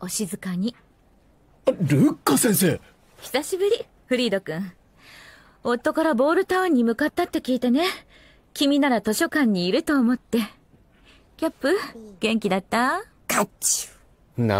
お静かに。ルッカ先生久しぶり、フリード君。夫からボールタウンに向かったって聞いてね。君なら図書館にいると思って。キャップ、元気だったカッチュ。